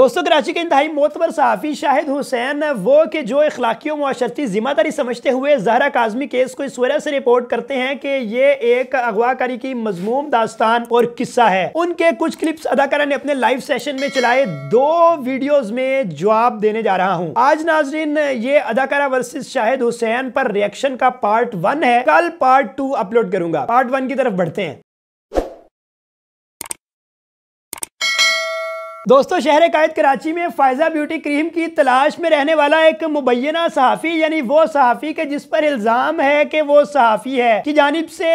दोस्तों कराची के इंतहाई मोतबर सहाफ़ी शाहिद हुसैन वो कि जो इखलाकी माशरती ज़िम्मेदारी समझते हुए जहरा काजमी केस को इस वजह से रिपोर्ट करते हैं कि ये एक अगवाकारी की मजमूम दास्तान और किस्सा है उनके कुछ क्लिप्स अदाकारा ने अपने लाइव सेशन में चलाए दो वीडियोज में जवाब देने जा रहा हूँ आज नाजरीन ये अदाकारा वर्सेज शाहिद हुसैन पर रिएक्शन का पार्ट वन है कल पार्ट टू अपलोड करूंगा पार्ट वन की तरफ बढ़ते हैं दोस्तों शहर कायद कराची में फायजा ब्यूटी क्रीम की तलाश में रहने वाला एक मुबैना सहाफ़ी यानी वो सहाफ़ी के जिस पर इल्ज़ाम है कि वो सहाफ़ी है की जानब से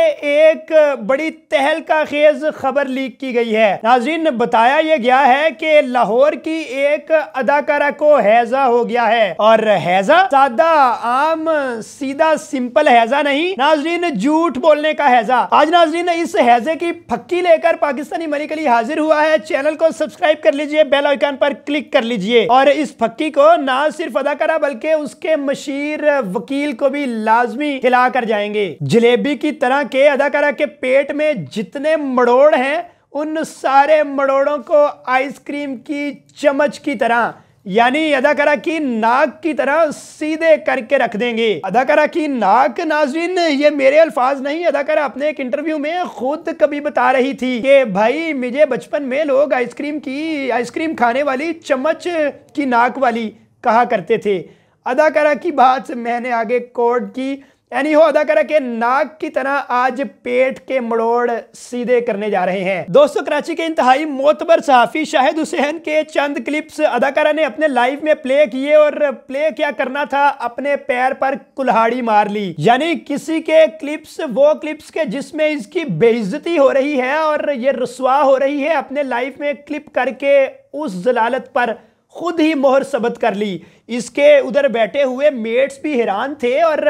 एक बड़ी तहल का खेज खबर लीक की गई है नाजरीन बताया यह गया है कि लाहौर की एक अदाकारा को हैजा हो गया है और हैजा सादा आम सीधा सिंपल हैजा नहीं नाजरीन झूठ बोलने का हैजा आज नाजरीन इस हैजे की फक्की लेकर पाकिस्तानी मलिक अली हाजिर हुआ है चैनल को सब्सक्राइब कर लीजिए बेल आइकन पर क्लिक कर लीजिए और इस फक्की को ना सिर्फ अदाकारा बल्कि उसके मशीर वकील को भी लाजमी खिला कर जाएंगे जलेबी की तरह के अदाकारा के पेट में जितने मड़ोड़ हैं उन सारे मड़ोड़ों को आइसक्रीम की चमच की तरह यानी अदाकारा की नाक की तरह सीधे करके रख देंगे अदाकारा की नाक नाजरीन ये मेरे अल्फाज नहीं अदाकारा अपने एक इंटरव्यू में खुद कभी बता रही थी कि भाई मुझे बचपन में लोग आइसक्रीम की आइसक्रीम खाने वाली चम्मच की नाक वाली कहा करते थे अदाकारा की बात मैंने आगे कोर्ट की एनी हो अदा करा के नाक की तरह आज पेट के मड़ोड़ सीधे करने जा रहे हैं दोस्तों कराची के इंतहाई मोतबर सहाफी शाहिद हुसैन के चंद क्लिप्स अदाकारा ने अपने लाइफ में प्ले किए और प्ले क्या करना था अपने पैर पर कुल्हाड़ी मार ली यानी किसी के क्लिप्स वो क्लिप्स के जिसमें इसकी बेइज्जती हो रही है और ये रसुआ हो रही है अपने लाइफ में क्लिप करके उस जलालत पर खुद ही मोहर सबत कर ली इसके उधर बैठे हुए मेट्स भी हैरान थे और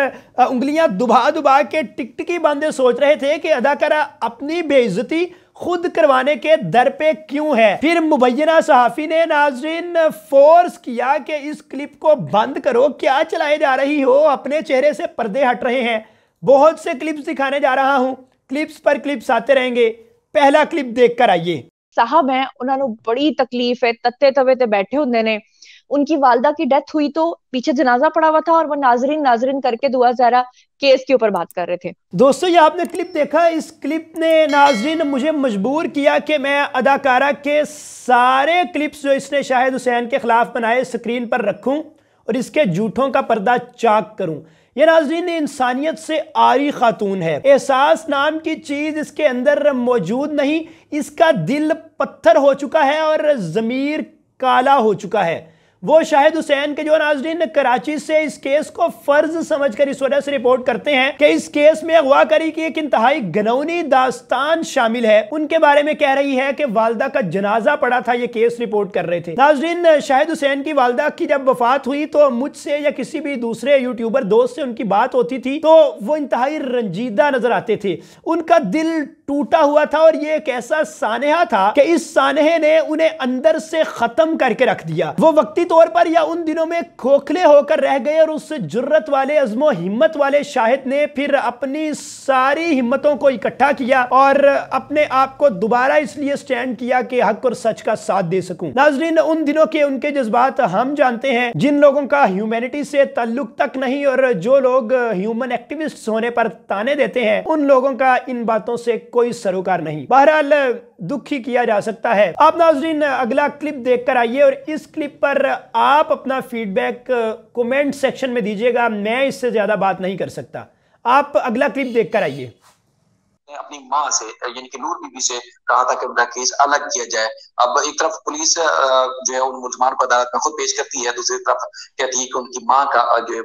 उंगलियां दुबा दुबा के टिकटिकी बांधे सोच रहे थे कि अदाकारा अपनी बेइज्जती खुद करवाने के दर पे क्यों है फिर मुबैना सहाफ़ी ने नाजरीन फोर्स किया कि इस क्लिप को बंद करो क्या चलाए जा रही हो अपने चेहरे से पर्दे हट रहे हैं बहुत से क्लिप्स दिखाने जा रहा हूँ क्लिप्स पर क्लिप्स आते रहेंगे पहला क्लिप देख कर आइए ਸਾਹਿਬ ਹੈ ਉਹਨਾਂ ਨੂੰ ਬੜੀ ਤਕਲੀਫ ਹੈ ਤੱਤੇ ਤਵੇ ਤੇ ਬੈਠੇ ਹੁੰਦੇ ਨੇ उनकी वालदा की डेथ हुई तो पीछे जनाजा पड़ा हुआ था और वो नाजरीन नाजरीन करके दुआ जरा केस के ऊपर बात कर रहे थे दोस्तों ये आपने क्लिप देखा इस क्लिप ने नाजरीन मुझे मजबूर किया कि मैं अदाकारा के सारे क्लिप्स जो इसने शाहिद हुसैन के खिलाफ बनाए स्क्रीन पर रखूं और इसके जूठों का पर्दा चाक करूं ये नाजरीन इंसानियत से आरी खातून है एहसास नाम की चीज़ इसके अंदर मौजूद नहीं इसका दिल पत्थर हो चुका है और ज़मीर काला हो चुका है वो शाहिद हुसैन के जो नाजरीन कराची से इस केस को फर्ज समझकर इस वजह से रिपोर्ट करते हैं कि इस केस में करी की एक इंतहाई गनौनी दास्तान शामिल है उनके बारे में कह रही है कि वालदा का जनाजा पड़ा था ये केस रिपोर्ट कर रहे थे नाजरीन शाहिद हुसैन की वालदा की जब वफात हुई तो मुझसे या किसी भी दूसरे यूट्यूबर दोस्त से उनकी बात होती थी तो वो इंतहाई रंजीदा नजर आते थे उनका दिल टूटा हुआ था और ये एक ऐसा सानहा था कि इस सानहे ने उन्हें अंदर से खत्म करके रख दिया वो वक्ती तो तौर पर या उन दिनों में खोखले होकर रह गए और उस जरूरत वाले अजमो हिम्मत वाले शाहिद ने फिर अपनी सारी हिम्मतों को इकट्ठा किया और अपने आप को दोबारा इसलिए स्टैंड किया कि हक और सच का साथ दे सकूं नाजरीन उन दिनों के उनके जज्बात हम जानते हैं जिन लोगों का ह्यूमैनिटी से तल्लुक तक नहीं और जो लोग ह्यूमन एक्टिविस्ट होने पर ताने देते हैं उन लोगों का इन बातों से कोई सरोकार नहीं बहरहाल दुखी किया जा सकता है आप नाजरीन अगला क्लिप देखकर आइए और इस क्लिप पर आप अपना फीडबैक कमेंट सेक्शन में दीजिएगा मैं इससे ज़्यादा बात नहीं कर सकता आप अगला क्लिप देखकर आइए ने अपनी माँ से यानी कि नूर बीबी से कहा था कि उनका केस अलग किया जाए अब एक तरफ पुलिस जो है उन मुजमान को अदालत में खुद पेश करती है दूसरी तरफ कहती है कि उनकी माँ का जो है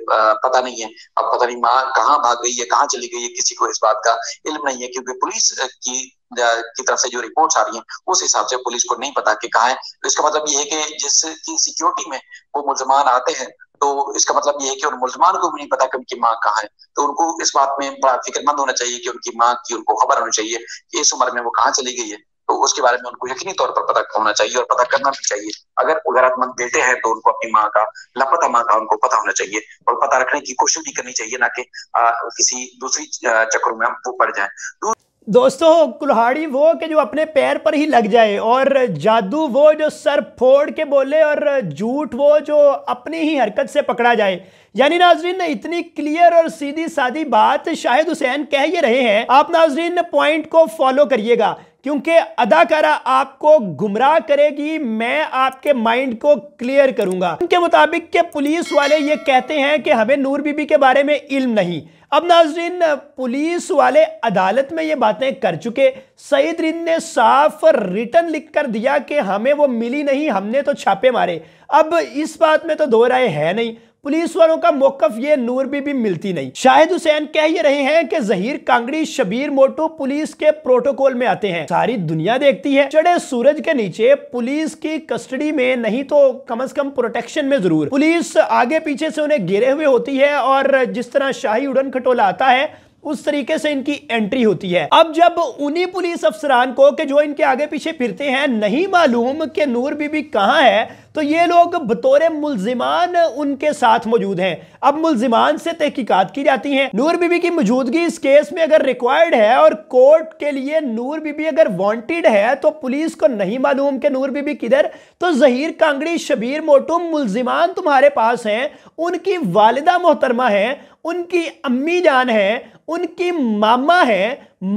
पता नहीं है अब पता नहीं माँ कहाँ भाग गई है कहाँ चली गई है किसी को इस बात का इल्म नहीं है क्योंकि पुलिस की की तरफ से जो रिपोर्ट्स आ रही हैं उस हिसाब से पुलिस को नहीं पता कि कहाँ है तो इसका मतलब ये है कि जिसकी सिक्योरिटी में वो मुलजमान आते हैं तो इसका मतलब ये है कि उन मुलजमान को भी नहीं पता कि उनकी माँ कहाँ है तो उनको इस बात में बड़ा फिक्रमंद होना चाहिए कि उनकी माँ की उनको खबर होनी चाहिए कि इस उम्र में वो कहाँ चली गई है तो उसके बारे में उनको यकीनी तौर पर पता होना चाहिए और पता करना भी चाहिए अगर गैरतमंद बेटे हैं तो उनको अपनी माँ का लापता माँ का उनको पता होना चाहिए और पता रखने की कोशिश भी करनी चाहिए ना कि किसी दूसरी चक्र में वो पड़ जाए दोस्तों कुल्हाड़ी वो के जो अपने पैर पर ही लग जाए और जादू वो जो सर फोड़ के बोले और झूठ वो जो अपनी ही हरकत से पकड़ा जाए यानी नाजरीन इतनी क्लियर और सीधी सादी बात शाहिद हुसैन कह ये रहे हैं आप नाजरीन पॉइंट को फॉलो करिएगा क्योंकि अदाकारा आपको गुमराह करेगी मैं आपके माइंड को क्लियर करूंगा उनके मुताबिक के पुलिस वाले ये कहते हैं कि हमें नूर बीबी के बारे में इल्म नहीं अब नाजरीन पुलिस वाले अदालत में ये बातें कर चुके सईद रिन ने साफ रिटर्न लिख कर दिया कि हमें वो मिली नहीं हमने तो छापे मारे अब इस बात में तो दो राय है नहीं पुलिस वालों का मौकफ ये नूर भी, भी मिलती नहीं शाहिद हुसैन कह ये रहे हैं कि जहीर कांगड़ी शबीर मोटू पुलिस के प्रोटोकॉल में आते हैं सारी दुनिया देखती है चढ़े सूरज के नीचे पुलिस की कस्टडी में नहीं तो कम अज कम प्रोटेक्शन में जरूर पुलिस आगे पीछे से उन्हें घेरे हुए होती है और जिस तरह शाही उड़न खटोला आता है उस तरीके से इनकी एंट्री होती है अब जब उन्हीं पुलिस अफसरान को के जो इनके आगे पीछे फिरते हैं नहीं मालूम कि नूर बीबी कहाँ है तो ये लोग बतौर मुलजिमान उनके साथ मौजूद हैं अब मुलजिमान से तहकीकात की जाती है नूर बीबी की मौजूदगी इस केस में अगर रिक्वायर्ड है और कोर्ट के लिए नूर बीबी अगर वांटेड है तो पुलिस को नहीं मालूम कि नूर बीबी किधर तो जहीर कांगड़ी शबीर मोटू मुलजिमान तुम्हारे पास हैं उनकी वालदा मोहतरमा हैं उनकी अम्मी जान है उनकी मामा है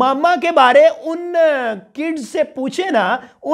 मामा के बारे उन किड्स से पूछे ना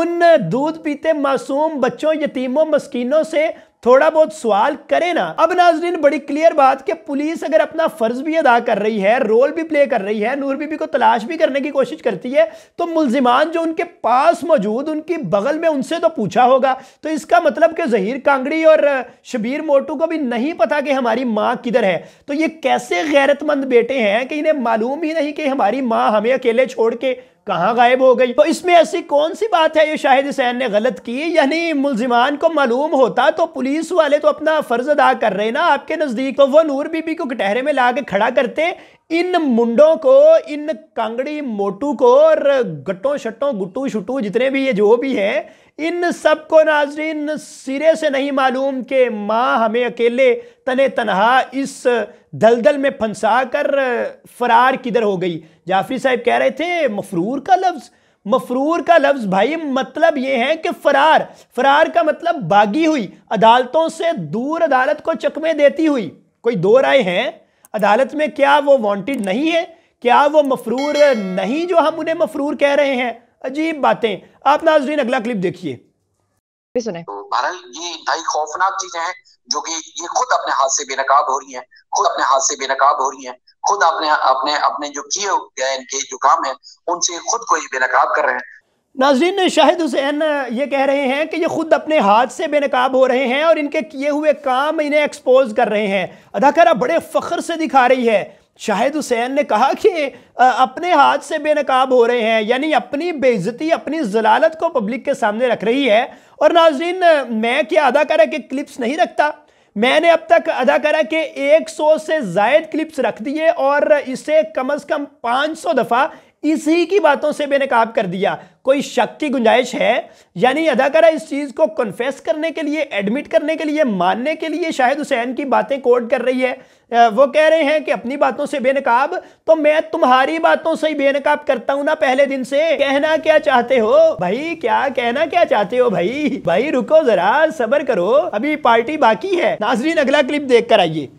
उन दूध पीते मासूम बच्चों यतीमों मस्किनों से थोड़ा बहुत सवाल करें ना अब नाजरीन बड़ी क्लियर बात कि पुलिस अगर अपना फर्ज भी अदा कर रही है रोल भी प्ले कर रही है नूर बीबी को तलाश भी करने की कोशिश करती है तो मुलजिमान जो उनके पास मौजूद उनकी बगल में उनसे तो पूछा होगा तो इसका मतलब कि जहीर कांगड़ी और शबीर मोटू को भी नहीं पता कि हमारी माँ किधर है तो ये कैसे गैरतमंद बेटे हैं कि इन्हें मालूम ही नहीं कि हमारी माँ हमें अकेले छोड़ के कहाँ गायब हो गई तो इसमें ऐसी कौन सी बात है ये शाहिद हुसैन ने गलत की यानी मुलजिमान को मालूम होता तो पुलिस वाले तो अपना फर्ज अदा कर रहे ना आपके नजदीक तो वो नूर बीबी को कटहरे में ला के खड़ा करते इन मुंडों को इन कांगड़ी मोटू को और गट्टों शट्टों गुट्टू शुटू जितने भी ये जो भी हैं इन सब को नाजरीन सिरे से नहीं मालूम कि माँ हमें अकेले तने तनहा इस दलदल में फंसा कर फरार किधर हो गई जाफरी साहब कह रहे थे मफरूर का लफ्ज़ मफरूर का लफ्ज़ भाई मतलब ये है कि फरार फरार का मतलब बागी हुई अदालतों से दूर अदालत को चकमे देती हुई कोई दो राय हैं अदालत में क्या वो वांटेड नहीं है क्या वो मफरूर नहीं जो हम उन्हें मफरूर कह रहे हैं अजीब बातें आप नाजरीन अगला क्लिप देखिए सुने तो ये खौफनाक चीजें हैं जो कि ये खुद अपने हाथ से बेनकाब हो रही हैं खुद अपने हाथ से बेनकाब हो रही हैं खुद अपने अपने अपने जो किए गए इनके जो काम है उनसे खुद को ये बेनकाब कर रहे हैं नाजरीन शाहिद हुसैन ये कह रहे हैं कि ये ख़ुद अपने हाथ से बेनकाब हो रहे हैं और इनके किए हुए काम इन्हें एक्सपोज कर रहे हैं अदाकारा बड़े फ़ख्र से दिखा रही है शाहिद हुसैन ने कहा कि अपने हाथ से बेनकाब हो रहे हैं यानी अपनी बेइज्जती अपनी जलालत को पब्लिक के सामने रख रही है और नाजरीन मैं क्या अदाकारा के क्लिप्स नहीं रखता मैंने अब तक अदाकारा के 100 से जायद क्लिप्स रख दिए और इसे कम अज़ कम 500 दफ़ा इसी की बातों से बेनकाब कर दिया कोई शक की गुंजाइश है यानी अदाकारा इस चीज़ को कन्फेस करने के लिए एडमिट करने के लिए मानने के लिए शाहिद हुसैन की बातें कोर्ट कर रही है वो कह रहे हैं कि अपनी बातों से बेनकाब तो मैं तुम्हारी बातों से ही बेनकाब करता हूं ना पहले दिन से कहना क्या चाहते हो भाई क्या कहना क्या चाहते हो भाई भाई रुको जरा सबर करो अभी पार्टी बाकी है नाजरीन अगला क्लिप देख कर आइए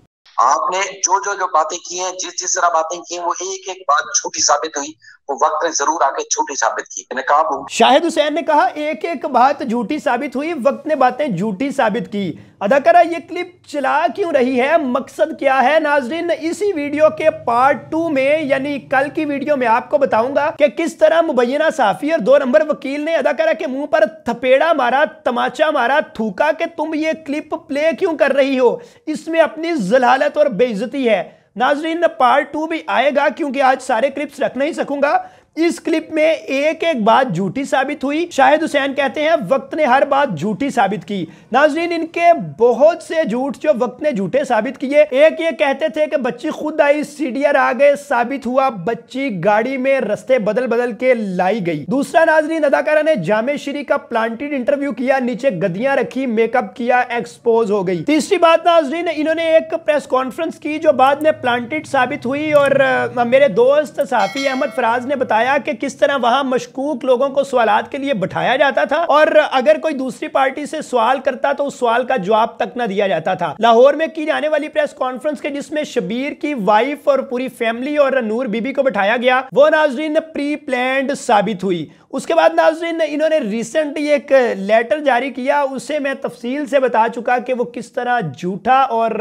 आपने जो जो जो बातें की हैं जिस जिस तरह बातें की हैं वो एक एक बात छोटी साबित हुई वो वक्त ने जरूर आके छोटी साबित की मैंने कहा शाहिद हुसैन ने कहा एक एक बात झूठी साबित हुई वक्त ने बातें झूठी साबित की अदाकारा ये क्लिप चला क्यों रही है मकसद क्या है नाजरीन इसी वीडियो के पार्ट टू में यानी कल की वीडियो में आपको बताऊंगा कि किस तरह मुबैना साफी और दो नंबर वकील ने अदाकारा के मुंह पर थपेड़ा मारा तमाचा मारा थूका कि तुम ये क्लिप प्ले क्यों कर रही हो इसमें अपनी जलालत और बेइज्जती है नाजरीन पार्ट टू भी आएगा क्योंकि आज सारे क्लिप्स रख नहीं सकूंगा इस क्लिप में एक एक बात झूठी साबित हुई शाहिद हुसैन कहते हैं वक्त ने हर बात झूठी साबित की नाजरीन इनके बहुत से झूठ जो वक्त ने झूठे साबित किए एक ये कहते थे कि बच्ची खुद आई सीडियर आ गए साबित हुआ बच्ची गाड़ी में रस्ते बदल बदल के लाई गई दूसरा नाजरीन अदाकारा ने जामे श्री का प्लांटेड इंटरव्यू किया नीचे गदियां रखी मेकअप किया एक्सपोज हो गई तीसरी बात नाजरीन इन्होंने एक प्रेस कॉन्फ्रेंस की जो बाद में प्लांटेड साबित हुई और मेरे दोस्त साफी अहमद फराज ने बताया बताया कि किस तरह वहां मशकूक लोगों को सवाल के लिए बैठाया जाता था और अगर कोई दूसरी पार्टी से सवाल करता तो उस सवाल का जवाब तक न दिया जाता था लाहौर में की जाने वाली प्रेस कॉन्फ्रेंस के जिसमें शबीर की वाइफ और पूरी फैमिली और नूर बीबी को बैठाया गया वो नाजरीन प्री प्लान साबित हुई उसके बाद नाजरीन इन्होंने रिसेंटली एक लेटर जारी किया उसे मैं तफसील से बता चुका कि वो किस तरह झूठा और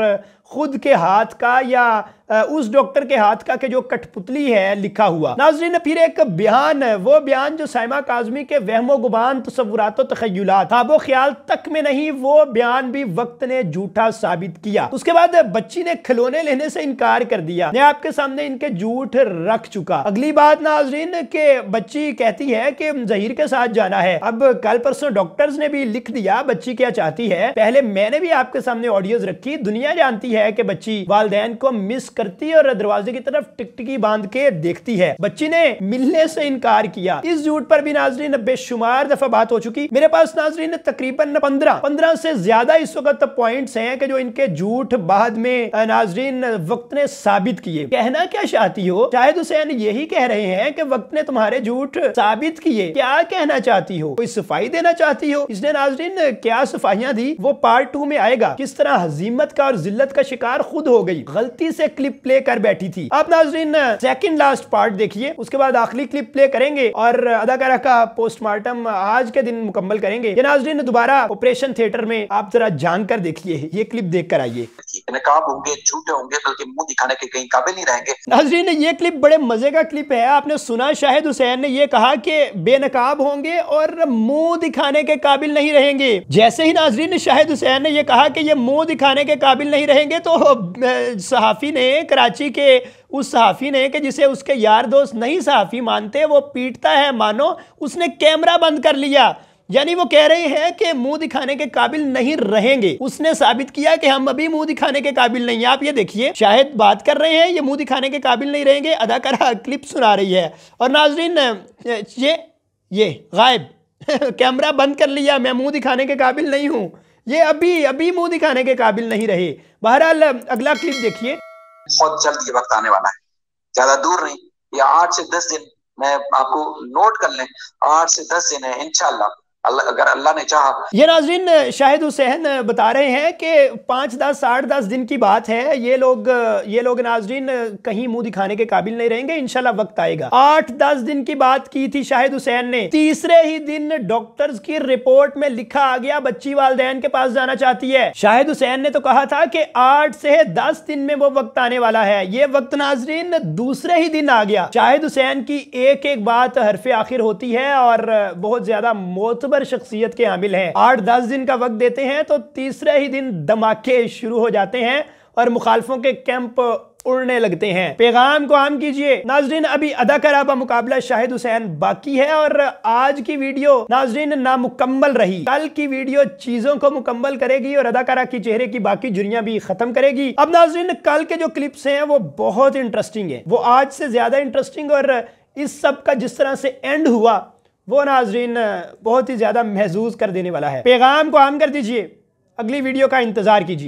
खुद के हाथ का या उस डॉक्टर के हाथ का के जो कठपुतली है लिखा हुआ नाजरीन फिर एक बयान है वो बयान जो साइमा काजमी के वहमो गुबान तस्वुरात तखयलात आबो ख्याल तक में नहीं वो बयान भी वक्त ने झूठा साबित किया उसके बाद बच्ची ने खिलौने लेने से इनकार कर दिया मैं आपके सामने इनके झूठ रख चुका अगली बात नाजरीन के बच्ची कहती है कि जहीर के साथ जाना है अब कल परसों डॉक्टर्स ने भी लिख दिया बच्ची क्या चाहती है पहले मैंने भी आपके सामने ऑडियोज रखी दुनिया जानती है है कि बच्ची वाले को मिस करती है और दरवाजे की तरफ टिकटिकी बांध के देखती है बच्ची ने मिलने से इनकार किया इस झूठ पर भी नाजरीन बेशुमार दफा बात हो चुकी मेरे पास नाजरीन तकरीबन पंद्रह पंद्रह से ज्यादा इस वक्त पॉइंट है कि जो इनके झूठ बाद में नाजरीन वक्त ने साबित किए कहना क्या चाहती हो शायद हुसैन यही कह रहे हैं कि वक्त ने तुम्हारे झूठ साबित किए क्या कहना चाहती हो कोई सफाई देना चाहती हो इसने नाजरीन क्या सफाइया दी वो पार्ट टू में आएगा किस तरह हजीमत का और जिल्लत का शिकार खुद हो गई गलती से क्लिप प्ले कर बैठी थी आप नाजरीन सेकेंड लास्ट पार्ट देखिए उसके बाद आखिरी क्लिप प्ले करेंगे और अदाकारा का पोस्टमार्टम आज के दिन मुकम्मल करेंगे ये नाजरीन दोबारा ऑपरेशन थिएटर में आप जरा जान कर देखिए ये क्लिप देख कर आइए होंगे मजे का क्लिप है आपने सुना ने यह कहा बेनकाब होंगे और मुंह दिखाने के काबिल नहीं रहेंगे जैसे ही नाजरीन शाहिद हुसैन ने यह कहा कि ये मुंह दिखाने के काबिल नहीं रहेंगे ये तो सहाफ़ी ने कराची के उस सहाफ़ी ने कि जिसे उसके यार दोस्त नहीं सहाफ़ी मानते वो पीटता है मानो उसने कैमरा बंद कर लिया यानी वो कह रहे हैं कि मुंह दिखाने के काबिल नहीं रहेंगे उसने साबित किया कि हम अभी मुंह दिखाने के काबिल नहीं आप ये देखिए शायद बात कर रहे हैं ये मुंह दिखाने के काबिल नहीं रहेंगे अदाकारा क्लिप सुना रही है और नाजरीन ये ये गायब कैमरा बंद कर लिया मैं मुंह दिखाने के काबिल नहीं हूँ ये अभी अभी मुंह दिखाने के काबिल नहीं रहे बहरहाल अगला क्लिप देखिए बहुत जल्द ये वक्त आने वाला है ज्यादा दूर नहीं ये आठ से दस दिन मैं आपको नोट कर लें आठ से दस दिन है इनशाला अगर अल्लाह ने चाहा ये नाजरीन शाहिद हुसैन बता रहे हैं कि पाँच दस साठ दस दिन की बात है ये लोग ये लोग नाजरीन कहीं मुंह दिखाने के काबिल नहीं रहेंगे इनशाला वक्त आएगा आठ दस दिन की बात की थी शाहिद हुसैन ने तीसरे ही दिन डॉक्टर्स की रिपोर्ट में लिखा आ गया बच्ची वालदेन के पास जाना चाहती है शाहिद हुसैन ने तो कहा था कि आठ से दस दिन में वो वक्त आने वाला है ये वक्त नाजरीन दूसरे ही दिन आ गया शाहिद हुसैन की एक एक बात हरफे आखिर होती है और बहुत ज्यादा मौत खुशखबर शख्सियत के हामिल हैं आठ दस दिन का वक्त देते हैं तो तीसरे ही दिन धमाके शुरू हो जाते हैं और मुखालफों के कैंप उड़ने लगते हैं पैगाम को आम कीजिए नाजरीन अभी अदाकारा का मुकाबला शाहिद हुसैन बाकी है और आज की वीडियो नाजरीन नामुकम्मल रही कल की वीडियो चीजों को मुकम्मल करेगी और अदाकारा की चेहरे की बाकी जुनिया भी खत्म करेगी अब नाजरीन कल के जो क्लिप्स हैं वो बहुत इंटरेस्टिंग है वो आज से ज्यादा इंटरेस्टिंग और इस सब का जिस तरह से एंड हुआ वो नाजरीन बहुत ही ज़्यादा महजूज कर देने वाला है पैगाम को आम कर दीजिए अगली वीडियो का इंतज़ार कीजिए